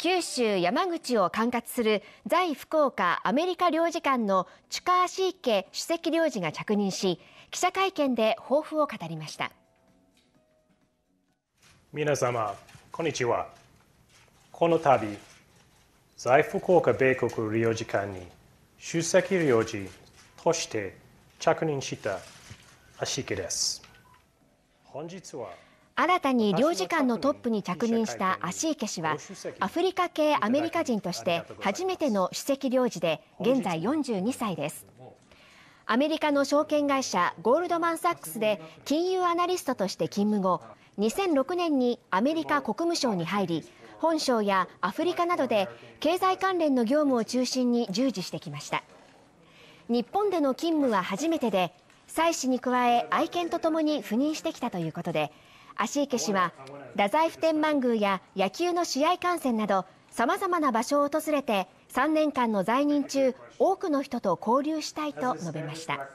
九州山口を管轄する在福岡アメリカ領事館のチュカーシーケ首席領事が着任し記者会見で抱負を語りました皆様こんにちはこの度在福岡米国領事館に出席領事として着任したアシです本日は新たに領事館のトップに着任した足池氏はアフリカ系アメリカ人として初めての首席領事で現在42歳ですアメリカの証券会社ゴールドマン・サックスで金融アナリストとして勤務後2006年にアメリカ国務省に入り本省やアフリカなどで経済関連の業務を中心に従事してきました日本での勤務は初めてで妻子に加え愛犬とともに赴任してきたということで足池氏は太宰府天満宮や野球の試合観戦などさまざまな場所を訪れて3年間の在任中多くの人と交流したいと述べました。